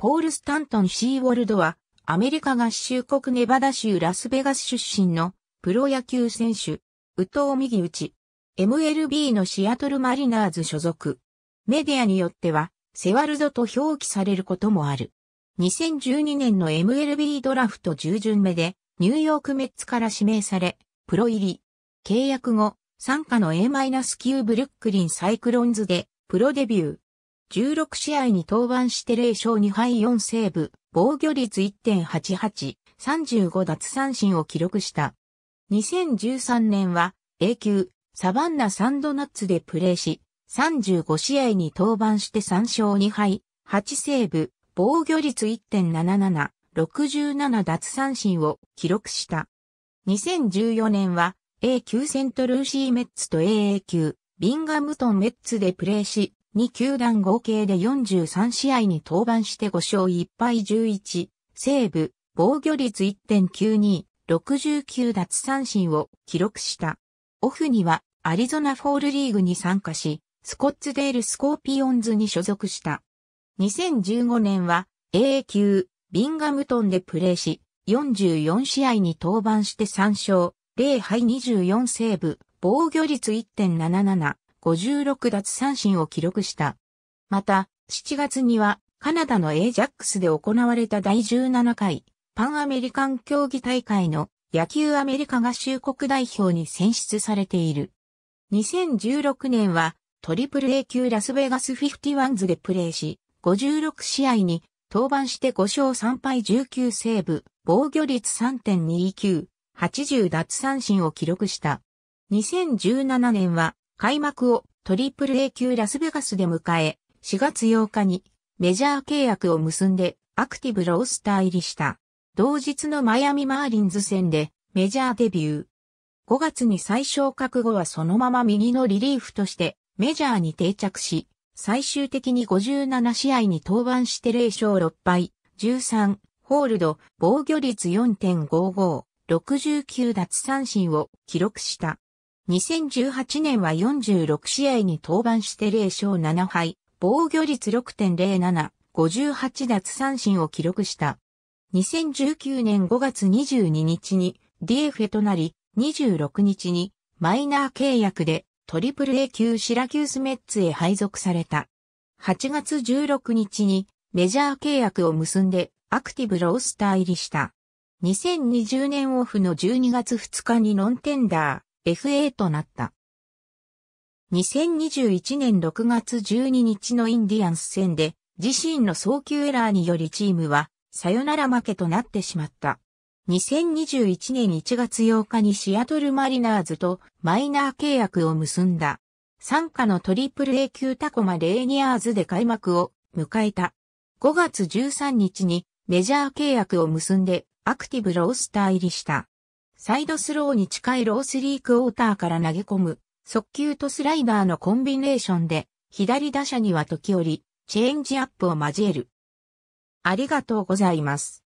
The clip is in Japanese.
ポール・スタントン・シーウォルドは、アメリカ合衆国ネバダ州ラスベガス出身のプロ野球選手、宇藤右ち、MLB のシアトルマリナーズ所属。メディアによっては、セワルドと表記されることもある。2012年の MLB ドラフト10巡目で、ニューヨークメッツから指名され、プロ入り。契約後、参加の A- 級ブルックリンサイクロンズで、プロデビュー。16試合に登板して0勝2敗4セーブ、防御率1.88、35奪三振を記録した。2013年は A 級サバンナサンドナッツでプレーし、35試合に登板して3勝2敗、8セーブ、防御率1.77、67奪三振を記録した。2014年は A 級セントルーシーメッツと AA 級ビンガムトンメッツでプレーし、2球団合計で43試合に登板して5勝1敗11、セーブ、防御率1.92、69奪三振を記録した。オフにはアリゾナフォールリーグに参加し、スコッツデールスコーピオンズに所属した。2015年は AA 級ビンガムトンでプレーし、44試合に登板して3勝、0敗24セーブ、防御率1.77、56奪三振を記録した。また、7月にはカナダのエージャックスで行われた第17回パンアメリカン競技大会の野球アメリカ合衆国代表に選出されている。2016年はトリプル A 級ラスベガスフィフティワンズでプレーし、56試合に登板して5勝3敗19セーブ、防御率3.29、80奪三振を記録した。2017年は開幕をトリプル a 級ラスベガスで迎え、4月8日にメジャー契約を結んでアクティブロースター入りした。同日のマイアミマーリンズ戦でメジャーデビュー。5月に最小覚悟はそのまま右のリリーフとしてメジャーに定着し、最終的に57試合に登板して0勝6敗、13、ホールド、防御率4.55、69奪三振を記録した。2018年は46試合に登板して0勝7敗、防御率6.07、58奪三振を記録した。2019年5月22日に DF となり、26日にマイナー契約でトリプル A 級シラキュースメッツへ配属された。8月16日にメジャー契約を結んでアクティブロースター入りした。2020年オフの12月2日にノンテンダー。FA となった。2021年6月12日のインディアンス戦で自身の早急エラーによりチームはさよなら負けとなってしまった。2021年1月8日にシアトルマリナーズとマイナー契約を結んだ。参加のトリプル A 級タコマレーニアーズで開幕を迎えた。5月13日にメジャー契約を結んでアクティブロースター入りした。サイドスローに近いロースリークウォーターから投げ込む、速球とスライダーのコンビネーションで、左打者には時折、チェンジアップを交える。ありがとうございます。